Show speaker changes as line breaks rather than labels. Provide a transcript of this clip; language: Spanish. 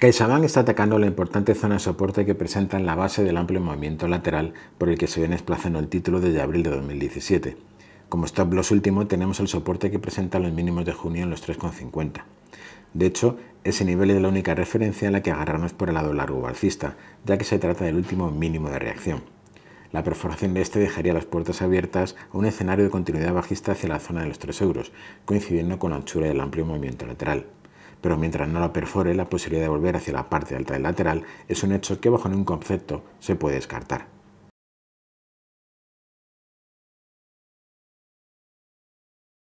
CaixaBank está atacando la importante zona de soporte que presenta en la base del amplio movimiento lateral por el que se viene desplazando el título desde abril de 2017. Como stop loss último tenemos el soporte que presenta los mínimos de junio en los 3,50. De hecho, ese nivel es la única referencia a la que agarrarnos por el lado largo balcista, ya que se trata del último mínimo de reacción. La perforación de este dejaría las puertas abiertas a un escenario de continuidad bajista hacia la zona de los 3 euros, coincidiendo con la anchura del amplio movimiento lateral pero mientras no la perfore, la posibilidad de volver hacia la parte alta del lateral es un hecho que bajo ningún concepto se puede descartar.